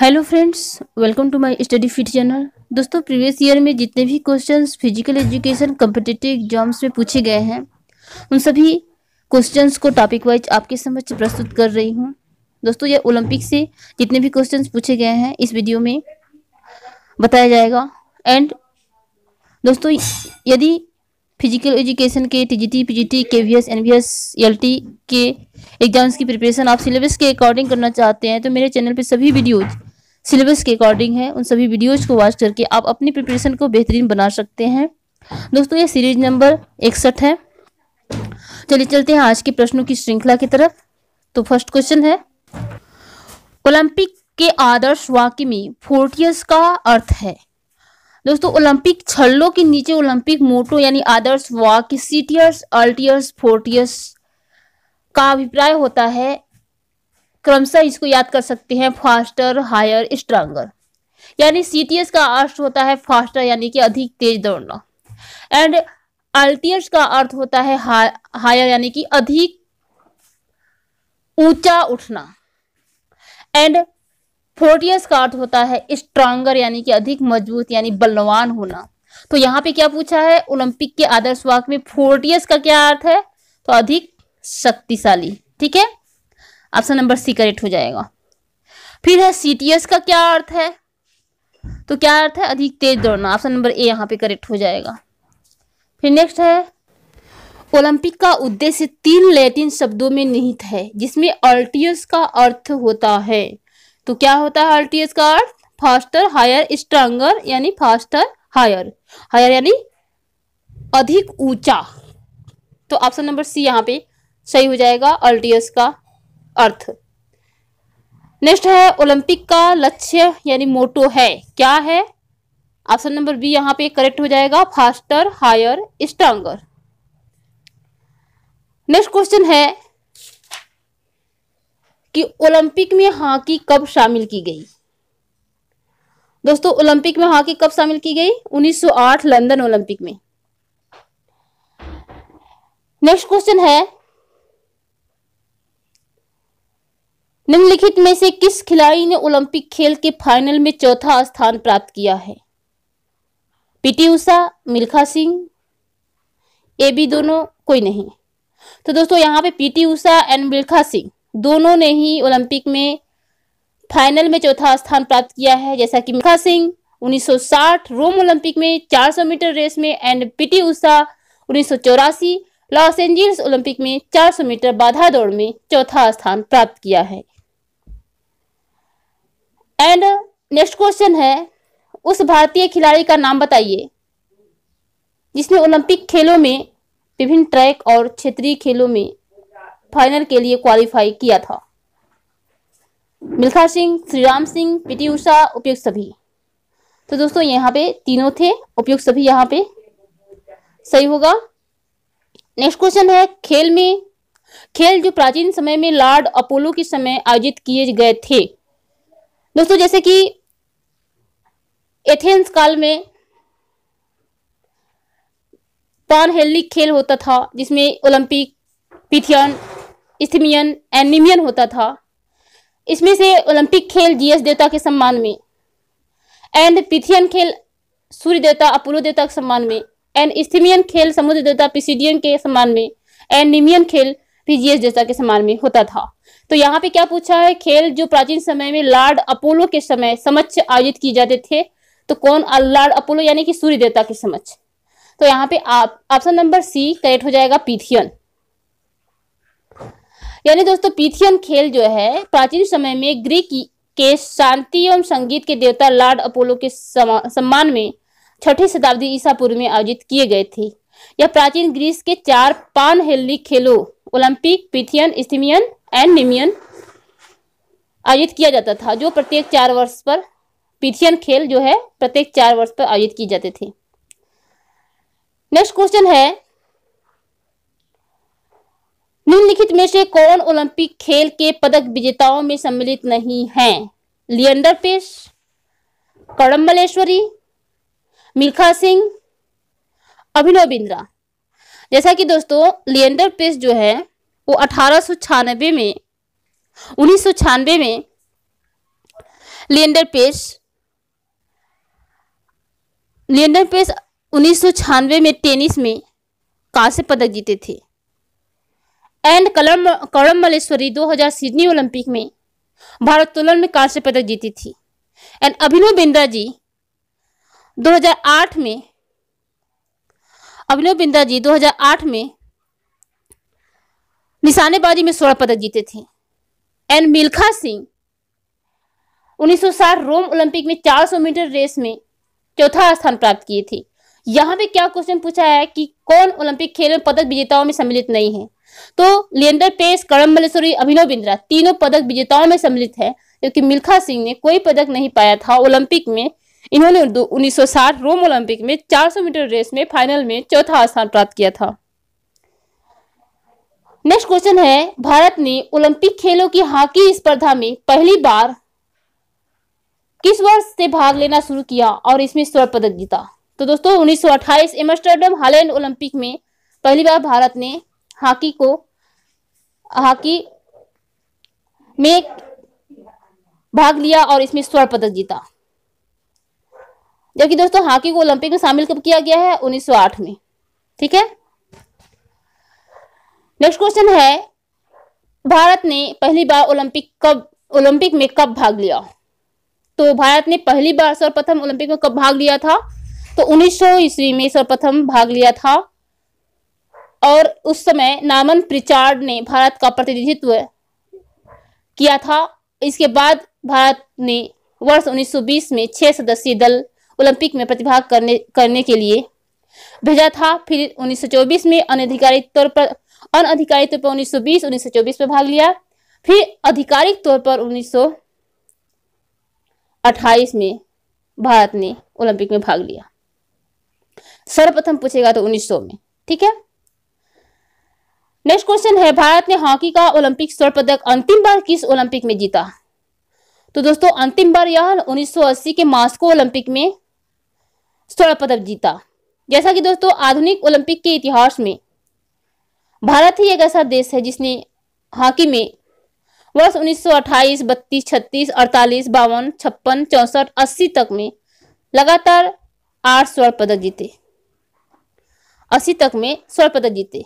hello friends welcome to my study fit channel दोस्तों previous year में जितने भी questions physical education competitive exams में पूछे गए हैं उन सभी क्वेश्चंस को टॉपिक वाइज आपके समक्ष प्रस्तुत कर रही हूँ दोस्तों यह ओलंपिक से जितने भी क्वेश्चंस पूछे गए हैं इस वीडियो में बताया जाएगा एंड दोस्तों यदि फिजिकल एजुकेशन के T G T P G T K V S N V S L T के एग्जाम्स की प्रिपरेशन आप सिलेबस के अकॉर्डिंग करना चाहते हैं तो मेरे चैनल पे सभी वीडियोज़ सिलेबस के अकॉर्डिंग है उन सभी वीडियोज़ को वॉच करके आप अपनी प्रिपरेशन को बेहतरीन बना सकते हैं दोस्तों ये सीरीज नंबर इकसठ है चलिए चलते हैं आज के प्रश्नों की श्रृंखला की तरफ तो फर्स्ट क्वेश्चन है ओलंपिक के आदर्श वाक्य में फोर्टियस का अर्थ है दोस्तों ओलंपिक छल्लों के नीचे ओलंपिक मोटो यानी आदर्श वाक्य सीटियर्स अल्टियर्स फोर्टियस का अभिप्राय होता है क्रमशः इसको याद कर सकते हैं फास्टर हायर स्ट्रांगर यानी सीटीएस का अर्थ होता है फास्टर यानी कि अधिक तेज दौड़ना एंड आल्टियस का अर्थ होता है हायर यानी कि अधिक ऊंचा उठना एंड फोर्टियस का अर्थ होता है स्ट्रांगर यानी कि अधिक मजबूत यानी बलवान होना तो यहाँ पे क्या पूछा है ओलंपिक के आदर्श वाक्य में फोर्टियस का क्या अर्थ है तो अधिक शक्तिशाली ठीक है ऑप्शन नंबर सी करेक्ट हो जाएगा फिर है सीटीएस का क्या अर्थ है तो क्या अर्थ है अधिक तेज दौड़ना ऑप्शन नंबर ए यहाँ पे करेक्ट हो जाएगा फिर नेक्स्ट है ओलंपिक का उद्देश्य तीन लैटिन शब्दों में निहित है जिसमें अल्टियस का अर्थ होता है तो क्या होता है अल्टियस का अर्थ फास्टर हायर स्ट्रांगर यानी फास्टर हायर हायर यानी अधिक ऊंचा तो ऑप्शन नंबर सी यहाँ पे सही हो जाएगा अल्टियस का अर्थ नेक्स्ट है ओलंपिक का लक्ष्य यानी मोटो है क्या है ऑप्शन नंबर बी यहां पे करेक्ट हो जाएगा faster higher stronger next question है कि ओलंपिक में हॉकी कब शामिल की गई दोस्तों ओलंपिक में हॉकी कब शामिल की गई 1908 लंदन ओलंपिक में नेक्स्ट क्वेश्चन है निम्नलिखित में से किस खिलाड़ी ने ओलंपिक खेल के फाइनल में चौथा स्थान प्राप्त किया है पीटी उषा मिल्खा सिंह ए भी दोनों कोई नहीं तो दोस्तों यहाँ पे पीटी उषा एंड मिल्खा सिंह दोनों ने ही ओलंपिक में फाइनल में चौथा स्थान प्राप्त किया है जैसा कि मिल्खा सिंह 1960 रोम ओलंपिक में 400 मीटर रेस में and P T Usha Los angels Olympic में 400 मीटर बाधा दौड़ में चौथा स्थान प्राप्त किया है एंड नेक्स्ट क्वेश्चन है उस भारतीय खिलाड़ी का नाम बताइए जिसने ओलंपिक खेलों में विभिन्न ट्रैक और क्षेत्रीय खेलों में फाइनल के लिए क्वालिफाई किया था मिल्खा सिंह श्रीराम सिंह पीटी उषा उपयुक्त सभी तो दोस्तों यहाँ पे तीनों थे उपयुक्त सभी यहाँ पे सही होगा नेक्स्ट क्वेश्चन है खेल में खेल जो प्राचीन समय में लॉर्ड अपोलो के समय आयोजित किए गए थे दोस्तों जैसे कि एथेंस काल में पान हेल्लिक खेल होता था जिसमें ओलंपिक पिथियन स्थमियन एनिमियन होता था इसमें से ओलंपिक खेल जीएस देवता के सम्मान में एंड पिथियन खेल सूर्य देवता अपोलो देवता के सम्मान में एंड स्थिमियन खेल समुद्र देवता पिसिडियन के सम्मान में एंड निमियन खेल पीजीएस देवता के सम्मान में होता था तो यहाँ पे क्या पूछा है खेल जो प्राचीन समय में लॉर्ड अपोलो के समय समक्ष आयोजित किए जाते थे तो कौन लॉर्ड अपोलो यानी कि सूर्य देवता के समक्ष तो यहाँ पे ऑप्शन नंबर सी करेक्ट हो जाएगा पीथियन यानी दोस्तों पीथियन खेल जो है प्राचीन समय में ग्रीक के शांति एवं संगीत के देवता लॉर्ड अपोलो के सम्मान में छठी शताब्दी ईसा पूर्व में आयोजित किए गए थे यह प्राचीन ग्रीस के चार पान हेल्ली खेलों ओलंपिक पीथियन स्थिमियन एनिमियन आयोजित किया जाता था जो प्रत्येक चार वर्ष पर पीथियन खेल जो है प्रत्येक चार वर्ष पर आयोजित किए जाते थे नेक्स्ट क्वेश्चन है निम्नलिखित में से कौन ओलंपिक खेल के पदक विजेताओं में सम्मिलित नहीं है लियंडर पेश कड़म मलेश्वरी मिल्खा सिंह अभिनव बिंद्रा जैसा कि दोस्तों लियंडर पेस जो है वो अठारह में उन्नीस में लियंडर पेस लियंडर पेस उन्नीस में टेनिस में कांस्य पदक जीते थे एंड कलम कलम मलेश्वरी 2000 सिडनी ओलंपिक में भारोत्तोलन में कांस्य पदक जीती थी एंड अभिनव बिंद्रा जी 2008 में अभिनव बिंद्रा जी 2008 में निशानेबाजी में स्वर्ण पदक जीते थे and Milkha Singh 1960 Rome Olympic में 400 मीटर रेस में चौथा स्थान प्राप्त किए थे यहाँ पे क्या क्वेश्चन पूछा है कि कौन ओलंपिक खेल में पदक विजेताओं में सम्मिलित नहीं है तो लियंडर पेस करम मलेश्वरी अभिनव बिंद्रा तीनों पदक विजेताओं में सम्मिलित है जबकि मिल्खा सिंह ने कोई पदक नहीं पाया था ओलंपिक में इन्होंने 1960 रोम ओलंपिक में 400 मीटर रेस में फाइनल में चौथा स्थान प्राप्त किया था नेक्स्ट क्वेश्चन है भारत ने ओलंपिक खेलों की हॉकी स्पर्धा में पहली बार किस वर्ष से भाग लेना शुरू किया और इसमें स्वर्ण पदक जीता तो दोस्तों 1928 एम्स्टर्डम हालैंड ओलंपिक में पहली बार भारत ने हॉकी को हॉकी में भाग लिया और इसमें स्वर्ण पदक जीता जबकि दोस्तों हॉकी को ओलंपिक में शामिल कब किया गया है 1908 में ठीक है नेक्स्ट क्वेश्चन है भारत ने पहली बार ओलंपिक कब ओलंपिक में कब भाग लिया तो भारत ने पहली बार सर्वप्रथम ओलंपिक में कब भाग लिया था तो 1900 ईस्वी में सर्वप्रथम भाग लिया था और उस समय नामन प्रिचार्ड ने भारत का प्रतिनिधित्व किया था इसके बाद भारत ने वर्ष 1920 में छह सदस्यीय दल ओलंपिक में प्रतिभाग करने करने के लिए भेजा था फिर 1924 में अनधिकारित तौर पर अनधिकारिक तौर पर उन्नीस सौ बीस उन्नीस सौ चौबीस में भाग लिया फिर आधिकारिक तौर पर उन्नीस सौ अट्ठाईस में भारत ने ओलंपिक में भाग लिया सर्वप्रथम पूछेगा तो 1900 में ठीक है नेक्स्ट क्वेश्चन है भारत ने हॉकी का ओलंपिक स्वर्ण पदक अंतिम बार किस ओलंपिक में जीता तो दोस्तों अंतिम बार यह 1980 के मास्को ओलंपिक में स्वर्ण पदक जीता जैसा कि दोस्तों आधुनिक ओलंपिक के इतिहास में भारत ही एक ऐसा देश है जिसने हॉकी में वर्ष 1928, 32, 36, 48, बावन छप्पन चौसठ अस्सी तक में लगातार आठ स्वर्ण पदक जीते अस्सी तक में स्वर्ण पदक जीते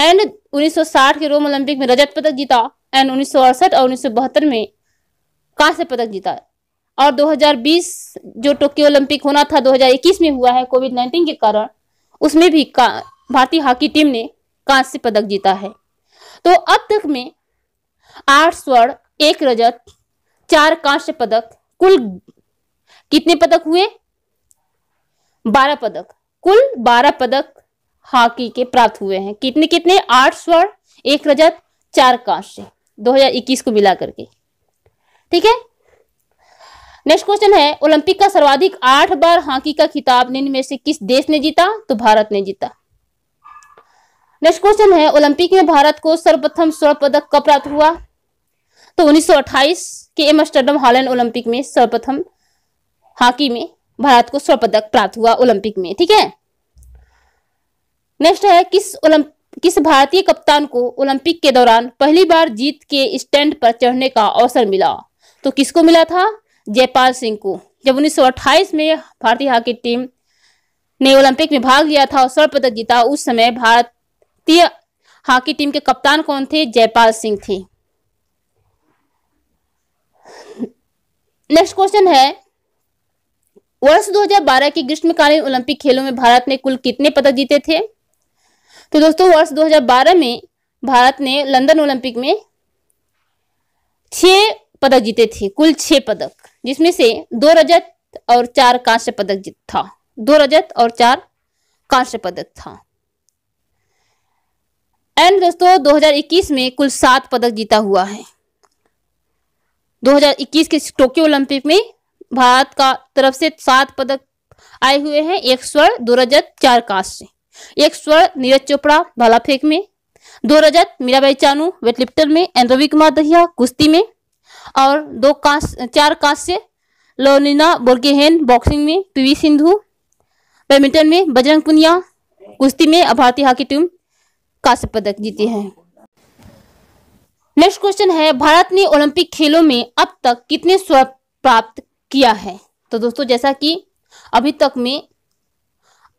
एंड 1960 के रोम ओलंपिक में रजत पदक जीता एंड उन्नीस और उन्नीस में कांस्य पदक जीता और 2020 जो टोक्यो ओलंपिक होना था 2021 में हुआ है कोविड 19 के कारण उसमें भी भारतीय हॉकी टीम ने कांस्य पदक जीता है तो अब तक में आठ स्वर्ण एक रजत चार कांस्य पदक कुल कितने पदक हुए बारह पदक कुल बारह पदक हॉकी के प्राप्त हुए हैं कितने कितने आठ स्वर्ण एक रजत चार कांस्य 2021 को मिला करके ठीक है नेक्स्ट क्वेश्चन है ओलंपिक का सर्वाधिक आठ बार हॉकी का खिताब निम्न में से किस देश ने जीता तो भारत ने जीता नेक्स्ट क्वेश्चन है ओलंपिक में भारत को सर्वप्रथम स्वर्ण पदक कब प्राप्त हुआ तो 1928 के एमस्टर्डम हॉलैंड ओलंपिक में सर्वप्रथम हॉकी में भारत को स्वर्ण पदक प्राप्त हुआ ओलंपिक में ठीक है नेक्स्ट है किस ओलंप किस भारतीय कप्तान को ओलंपिक के दौरान पहली बार जीत के स्टैंड पर चढ़ने का अवसर मिला तो किसको मिला था जयपाल सिंह को जब 1928 में भारतीय हॉकी टीम ने ओलंपिक में भाग लिया था और स्वर्ण पदक जीता उस समय भारत भारतीय हॉकी टीम के कप्तान कौन थे जयपाल सिंह थे नेक्स्ट क्वेश्चन है वर्ष 2012 के ग्रीष्मकालीन ओलंपिक खेलों में भारत ने कुल कितने पदक जीते थे तो दोस्तों वर्ष 2012 में भारत ने लंदन ओलंपिक में छह पदक जीते थे कुल छह पदक जिसमें से दो रजत और चार कांस्य पदक था दो रजत और चार कांस्य पदक था एंड दोस्तों 2021 में कुल सात पदक जीता हुआ है 2021 के टोक्यो ओलंपिक में भारत का तरफ से सात पदक आए हुए हैं एक स्वर्ण दो रजत चार से एक स्वर्ण नीरज चोपड़ा भाला फेंक में दो रजत मीराबाई चानू वेटलिफ्टर में एंड रवि कुमार दहिया कुश्ती में और दो कांस चार से लोनिना बोर्गेहेन बॉक्सिंग में पीवी सिंधु बैडमिंटन में बजरंग पुनिया कुश्ती में भारतीय हॉकी टीम कांस्य पदक जीते हैं नेक्स्ट क्वेश्चन है भारत ने ओलंपिक खेलों में अब तक कितने स्वर्ण प्राप्त किया है तो दोस्तों जैसा कि अभी तक में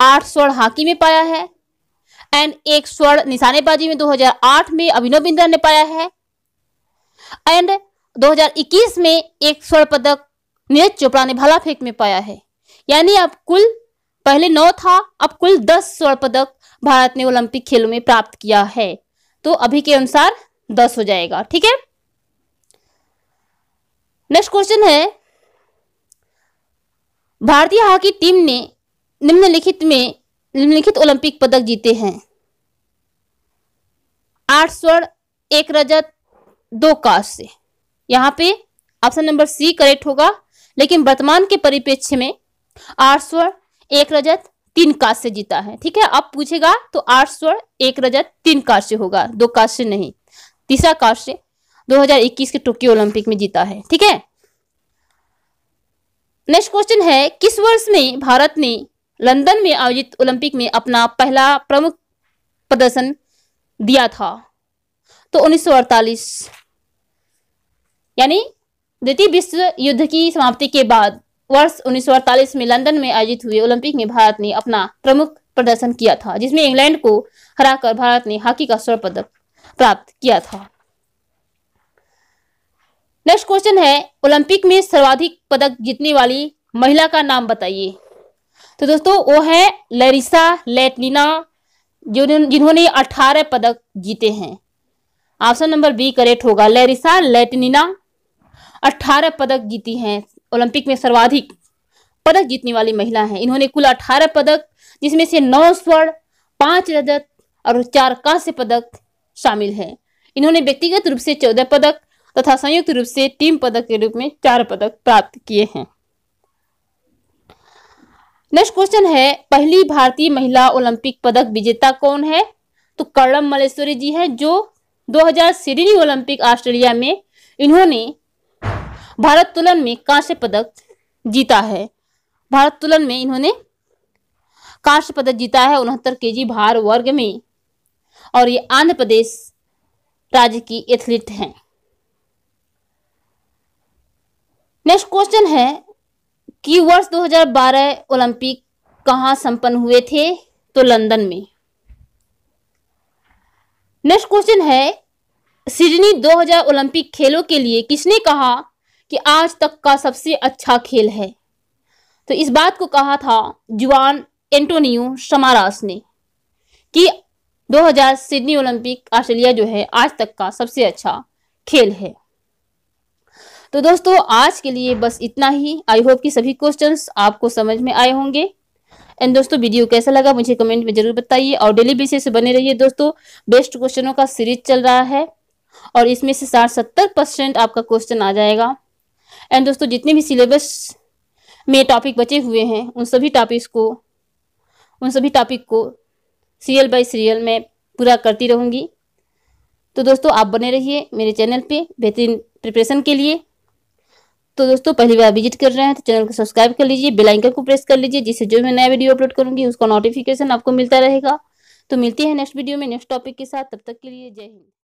आठ स्वर्ण हॉकी में पाया है एंड एक स्वर्ण निशानेबाजी में 2008 में अभिनव बिंद्रा ने पाया है एंड 2021 में एक स्वर्ण पदक नीरज चोपड़ा ने भाला फेंक में पाया है यानी अब कुल पहले नौ था अब कुल दस स्वर्ण पदक भारत ने ओलंपिक खेलों में प्राप्त किया है तो अभी के अनुसार दस हो जाएगा ठीक है नेक्स्ट क्वेश्चन है भारतीय हॉकी टीम ने निम्नलिखित में निम्नलिखित ओलंपिक पदक जीते हैं आठ स्वर्ण एक रजत दो कांस्य यहाँ पे ऑप्शन नंबर सी करेक्ट होगा लेकिन वर्तमान के परिप्रेक्ष्य में आठ स्वर्ण एक रजत तीन काज से जीता है ठीक है अब पूछेगा तो आठ स्वर एक रजत तीन काज से होगा दो काज से नहीं तीसरा काज से 2021 के टोक्यो ओलंपिक में जीता है ठीक है नेक्स्ट क्वेश्चन है किस वर्ष में भारत ने लंदन में आयोजित ओलंपिक में अपना पहला प्रमुख प्रदर्शन दिया था तो उन्नीस यानी द्वितीय विश्व युद्ध की समाप्ति के बाद वर्ष उन्नीस में लंदन में आयोजित हुए ओलंपिक में भारत ने अपना प्रमुख प्रदर्शन किया था जिसमें इंग्लैंड को हराकर भारत ने हॉकी का स्वर्ण पदक प्राप्त किया था नेक्स्ट क्वेश्चन है ओलंपिक में सर्वाधिक पदक जीतने वाली महिला का नाम बताइए तो दोस्तों वो है लरिसा लेटलिना जिन्होंने अठारह पदक जीते हैं ऑप्शन नंबर बी करेक्ट होगा लेरिसा लेटनिना अठारह पदक जीती हैं ओलंपिक में सर्वाधिक पदक जीतने वाली महिला हैं इन्होंने कुल अठारह पदक जिसमें से नौ स्वर्ण पांच रजत और चार कांस्य पदक शामिल हैं इन्होंने व्यक्तिगत रूप से चौदह पदक तथा संयुक्त रूप से टीम पदक के रूप में चार पदक प्राप्त किए हैं नेक्स्ट क्वेश्चन है पहली भारतीय महिला ओलंपिक पदक विजेता कौन है तो कर्णम मलेश्वरी जी हैं जो 2000 सिडनी ओलंपिक ऑस्ट्रेलिया में इन्होंने तुलन में कांस्य पदक जीता है भारत तुलन में इन्होंने कांस्य पदक जीता है उनहत्तर के भार वर्ग में और ये आंध्र प्रदेश राज्य की एथलीट हैं नेक्स्ट क्वेश्चन है कि वर्ष 2012 ओलंपिक कहां संपन्न हुए थे तो लंदन में नेक्स्ट क्वेश्चन है सिडनी 2000 ओलंपिक खेलों के लिए किसने कहा कि आज तक का सबसे अच्छा खेल है तो इस बात को कहा था जुआन एंटोनियो समारास ने कि 2000 सिडनी ओलंपिक ऑस्ट्रेलिया जो है आज तक का सबसे अच्छा खेल है तो दोस्तों आज के लिए बस इतना ही आई होप कि सभी क्वेश्चंस आपको समझ में आए होंगे एंड दोस्तों वीडियो कैसा लगा मुझे कमेंट में जरूर बताइए और डेली बेसिस बने रहिए दोस्तों बेस्ट क्वेश्चनों का सीरीज चल रहा है और इसमें से साठ सत्तर परसेंट आपका क्वेश्चन आ जाएगा एंड दोस्तों जितने भी सिलेबस में टॉपिक बचे हुए हैं उन सभी टॉपिक्स को उन सभी टॉपिक को सीरियल बाय सीरियल मैं पूरा करती रहूँगी तो दोस्तों आप बने रहिए मेरे चैनल पे बेहतरीन प्रिपरेशन के लिए तो दोस्तों पहली बार विजिट कर रहे हैं तो चैनल को सब्सक्राइब कर लीजिए बेल आइकन को प्रेस कर लीजिए जिससे जो मैं नया वीडियो अपलोड करूँगी उसका नोटिफिकेशन आपको मिलता रहेगा तो मिलती है नेक्स्ट वीडियो में नेक्स्ट टॉपिक के साथ तब तक के लिए जय हिंद